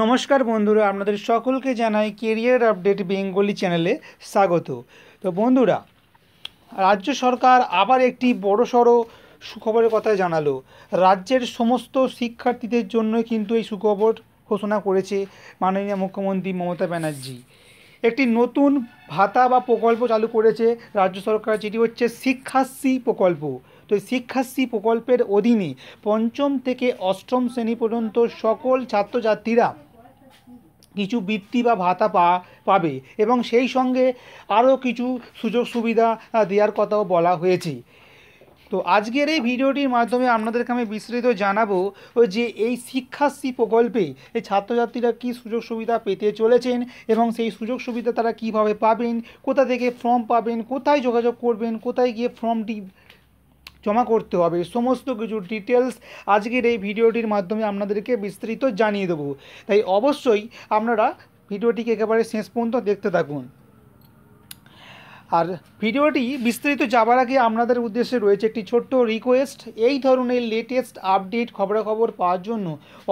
নমস্কার বন্ধুরা আপনাদের সকলকে জানাই কেরিয়ার আপডেট বেঙ্গলি চ্যানেলে স্বাগত তো বন্ধুরা রাজ্য সরকার আবার একটি বড়সড় সুখবরের কথা জানালো রাজ্যের সমস্ত শিক্ষার্থীদের জন্য কিন্তু এই সুখবর ঘোষণা করেছে মাননীয় মুখ্যমন্ত্রী মমতা ব্যানার্জি একটি নতুন ভাতা বা প্রকল্প চালু করেছে রাজ্য সরকার যেটি হচ্ছে শিক্ষাশ্রী প্রকল্প তো শিক্ষাশ্রী প্রকল্পের অধীনে পঞ্চম থেকে অষ্টম শ্রেণী পর্যন্ত সকল ছাত্রছাত্রীরা কিছু বৃত্তি বা ভাতা পা পাবে এবং সেই সঙ্গে আরও কিছু সুযোগ সুবিধা দেওয়ার কথাও বলা হয়েছে তো আজকের এই ভিডিওটির মাধ্যমে আপনাদেরকে আমি বিস্তৃত জানাবো যে এই শিক্ষাশ্রী প্রকল্পে এই ছাত্রছাত্রীরা কী সুযোগ সুবিধা পেতে চলেছেন এবং সেই সুযোগ সুবিধা তারা কিভাবে পাবেন কোথা থেকে ফর্ম পাবেন কোথায় যোগাযোগ করবেন কোথায় গিয়ে ফর্মটি জমা করতে হবে সমস্ত কিছু ডিটেলস আজকের এই ভিডিওটির মাধ্যমে আপনাদেরকে বিস্তৃত জানিয়ে দেবো তাই অবশ্যই আপনারা ভিডিওটিকে একেবারে শেষ পর্যন্ত দেখতে থাকুন আর ভিডিওটি বিস্তারিত যাবার আগে আপনাদের উদ্দেশ্যে রয়েছে একটি ছোট্ট রিকোয়েস্ট এই ধরনের লেটেস্ট আপডেট খবরাখবর পাওয়ার জন্য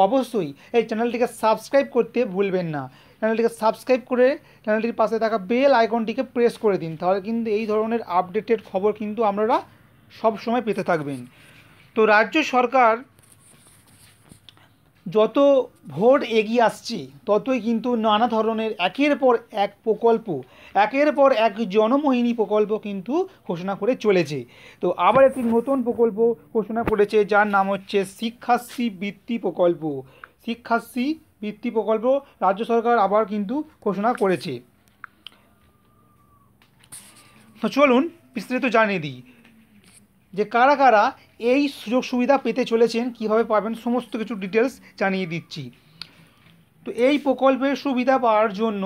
অবশ্যই এই চ্যানেলটিকে সাবস্ক্রাইব করতে ভুলবেন না চ্যানেলটিকে সাবস্ক্রাইব করে চ্যানেলটির পাশে থাকা বেল আইকনটিকে প্রেস করে দিন তাহলে কিন্তু এই ধরনের আপডেটেড খবর কিন্তু আপনারা সব সময় পেতে থাকবেন তো রাজ্য সরকার যত ভোট এগিয়ে আসছে ততই কিন্তু নানা ধরনের একের পর এক প্রকল্প একের পর এক জনমোহিনী প্রকল্প কিন্তু ঘোষণা করে চলেছে তো আবার একটি নতুন প্রকল্প ঘোষণা করেছে যার নাম হচ্ছে শিক্ষাশ্রী বৃত্তি প্রকল্প শিক্ষাশ্রী বৃত্তি প্রকল্প রাজ্য সরকার আবার কিন্তু ঘোষণা করেছে চলুন বিস্তারিত জানিয়ে দিই যে কারা কারা এই সুযোগ সুবিধা পেতে চলেছেন কিভাবে পাবেন সমস্ত কিছু ডিটেলস জানিয়ে দিচ্ছি তো এই প্রকল্পের সুবিধা পাওয়ার জন্য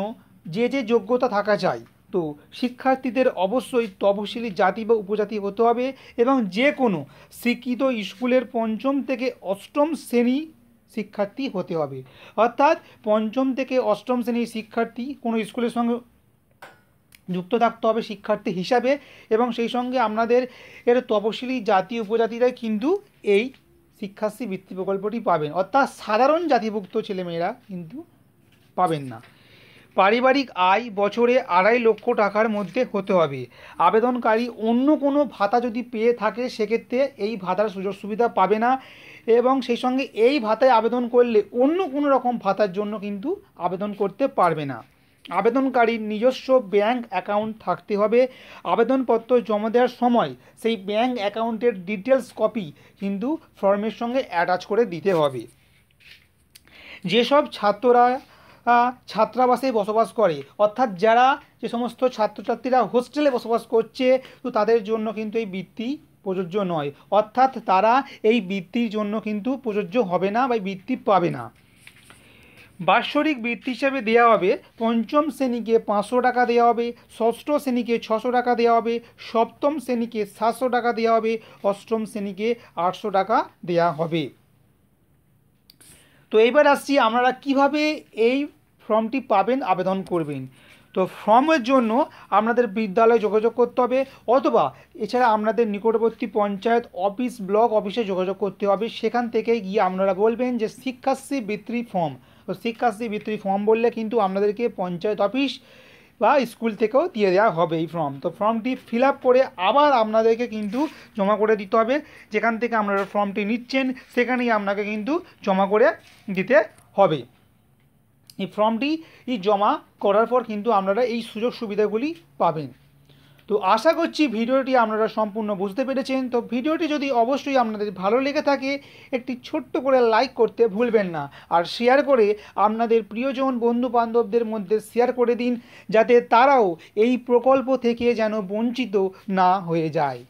যে যে যোগ্যতা থাকা চাই তো শিক্ষার্থীদের অবশ্যই তপশিলি জাতি বা উপজাতি হতে হবে এবং যে কোনো শিক্ষিত স্কুলের পঞ্চম থেকে অষ্টম শ্রেণী শিক্ষার্থী হতে হবে অর্থাৎ পঞ্চম থেকে অষ্টম শ্রেণীর শিক্ষার্থী কোনো স্কুলের সঙ্গে যুক্ত থাকতে হবে শিক্ষার্থী হিসাবে এবং সেই সঙ্গে আপনাদের এর তপশিলি জাতি উপজাতিরাই কিন্তু এই শিক্ষাশ্রী বৃত্তি প্রকল্পটি পাবেন অর্থাৎ সাধারণ জাতিভুক্ত ছেলেমেয়েরা কিন্তু পাবেন না পারিবারিক আয় বছরে আড়াই লক্ষ টাকার মধ্যে হতে হবে আবেদনকারী অন্য কোনো ভাতা যদি পেয়ে থাকে সেক্ষেত্রে এই ভাতার সুযোগ সুবিধা পাবে না এবং সেই সঙ্গে এই ভাতায় আবেদন করলে অন্য কোনো রকম ভাতার জন্য কিন্তু আবেদন করতে পারবে না আবেদনকারীর নিজস্ব ব্যাঙ্ক অ্যাকাউন্ট থাকতে হবে আবেদনপত্র জমা দেওয়ার সময় সেই ব্যাঙ্ক অ্যাকাউন্টের ডিটেলস কপি কিন্তু ফর্মের সঙ্গে অ্যাটাচ করে দিতে হবে যেসব ছাত্ররা ছাত্রাবাসে বসবাস করে অর্থাৎ যারা যে সমস্ত ছাত্রছাত্রীরা হোস্টেলে বসবাস করছে তো তাদের জন্য কিন্তু এই বৃত্তি প্রযোজ্য নয় অর্থাৎ তারা এই বৃত্তির জন্য কিন্তু প্রযোজ্য হবে না বা বৃত্তি পাবে না বাৎসরিক বৃত্তি হিসেবে দেওয়া হবে পঞ্চম শ্রেণীকে পাঁচশো টাকা দেওয়া হবে ষষ্ঠ শ্রেণীকে ছশো টাকা দেওয়া হবে সপ্তম শ্রেণীকে সাতশো টাকা দেওয়া হবে অষ্টম শ্রেণীকে আটশো টাকা দেওয়া হবে তো এইবার আসছি আপনারা কিভাবে এই ফর্মটি পাবেন আবেদন করবেন তো ফর্মের জন্য আপনাদের বিদ্যালয়ে যোগাযোগ করতে হবে অথবা এছাড়া আপনাদের নিকটবর্তী পঞ্চায়েত অফিস ব্লক অফিসে যোগাযোগ করতে হবে সেখান থেকে গিয়ে আপনারা বলবেন যে শিক্ষাশ্রী বৃত্তি ফর্ম তো শিক্ষাশ্রী বৃত্তি ফর্ম বললে কিন্তু আপনাদেরকে পঞ্চায়েত অফিস বা স্কুল থেকেও দিয়ে দেওয়া হবে এই ফর্ম তো ফর্মটি ফিল করে আবার আপনাদেরকে কিন্তু জমা করে দিতে হবে যেখান থেকে আপনারা ফর্মটি নিচ্ছেন সেখানেই আপনাকে কিন্তু জমা করে দিতে হবে এই ফর্মটি জমা করার পর কিন্তু আপনারা এই সুযোগ সুবিধাগুলি পাবেন তো আশা করছি ভিডিওটি আপনারা সম্পূর্ণ বুঝতে পেরেছেন তো ভিডিওটি যদি অবশ্যই আপনাদের ভালো লেগে থাকে একটি ছোট্ট করে লাইক করতে ভুলবেন না আর শেয়ার করে আপনাদের প্রিয়জন বন্ধু বান্ধবদের মধ্যে শেয়ার করে দিন যাতে তারাও এই প্রকল্প থেকে যেন বঞ্চিত না হয়ে যায়